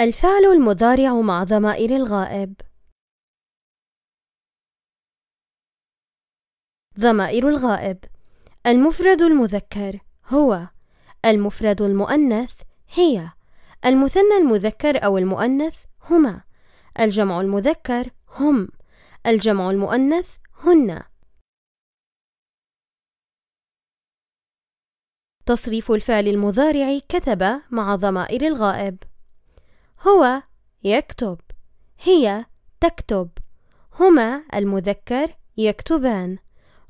الفعل المضارع مع ضمائر الغائب ضمائر الغائب المفرد المذكر هو المفرد المؤنث هي المثنى المذكر أو المؤنث هما الجمع المذكر هم الجمع المؤنث هن تصريف الفعل المضارع كتب مع ضمائر الغائب هو يكتب هي تكتب هما المذكر يكتبان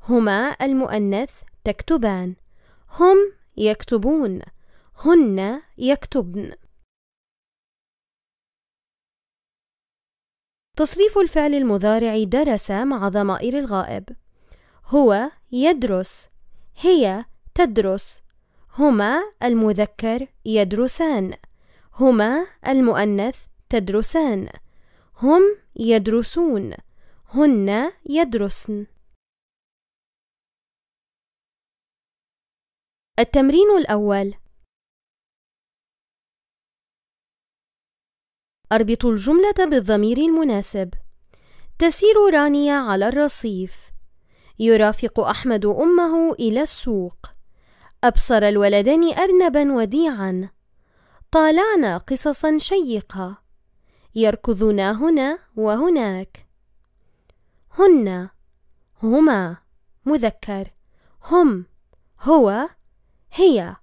هما المؤنث تكتبان هم يكتبون هن يكتبن تصريف الفعل المضارع درس مع ضمائر الغائب هو يدرس هي تدرس هما المذكر يدرسان هما المؤنث تدرسان هم يدرسون هن يدرسن التمرين الأول أربطوا الجملة بالضمير المناسب تسير رانيا على الرصيف يرافق أحمد أمه إلى السوق أبصر الولدان أرنبا وديعا طالعنا قصصا شيقة يركضون هنا وهناك هن هما مذكر هم هو هي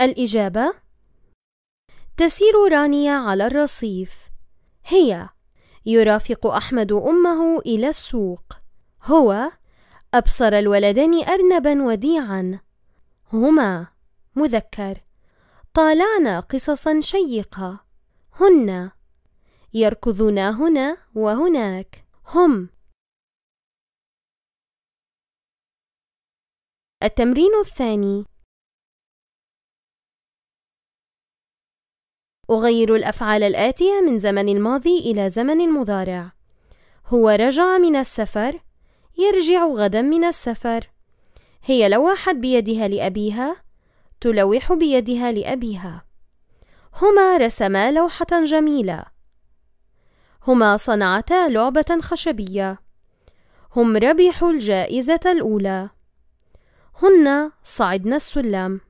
الإجابة تسير رانيا على الرصيف هي يرافق أحمد أمه إلى السوق هو أبصر الولدان أرنبا وديعا هما مذكر طالعنا قصصا شيقة هن يركضون هنا وهناك هم التمرين الثاني أغير الأفعال الآتية من زمن الماضي إلى زمن المضارع هو رجع من السفر يرجع غدا من السفر هي لوحت بيدها لأبيها تلوح بيدها لأبيها هما رسما لوحة جميلة هما صنعتا لعبة خشبية هم ربحوا الجائزة الأولى هن صعدن السلم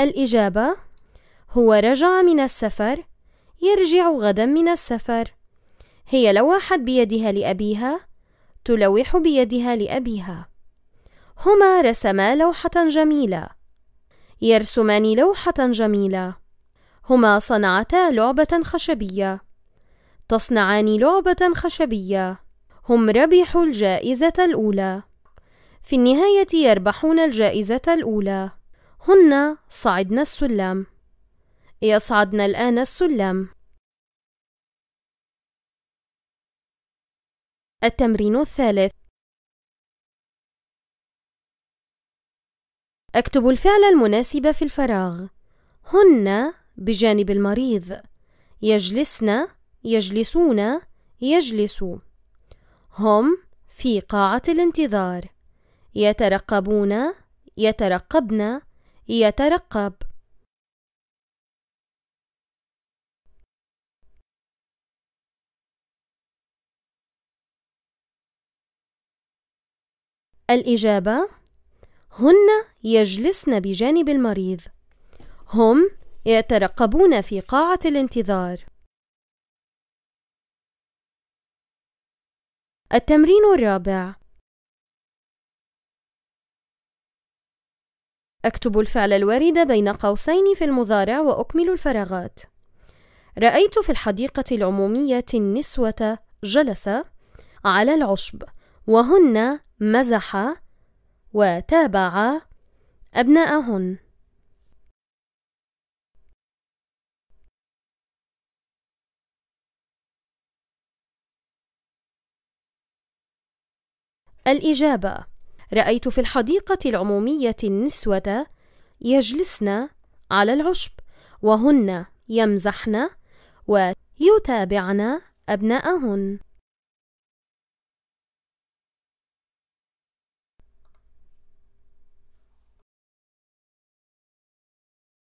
الإجابة هو رجع من السفر يرجع غدا من السفر هي لوحت بيدها لأبيها تلوح بيدها لأبيها هما رسما لوحة جميلة يرسمان لوحة جميلة هما صنعتا لعبة خشبية تصنعان لعبة خشبية هم ربحوا الجائزة الأولى في النهاية يربحون الجائزة الأولى هن صعدن السلم يصعدن الآن السلم التمرين الثالث اكتب الفعل المناسب في الفراغ هن بجانب المريض يجلسن يجلسون يجلس هم في قاعة الانتظار يترقبون يترقبن يترقب الإجابة هن يجلسن بجانب المريض هم يترقبون في قاعة الانتظار التمرين الرابع أكتب الفعل الوارد بين قوسين في المضارع وأكمل الفراغات رأيت في الحديقة العمومية النسوة جلس على العشب وهن مزح وتابع أبناءهن الإجابة رأيت في الحديقة العمومية النسوة يجلسن على العشب وهن يمزحن ويتابعن أبناءهن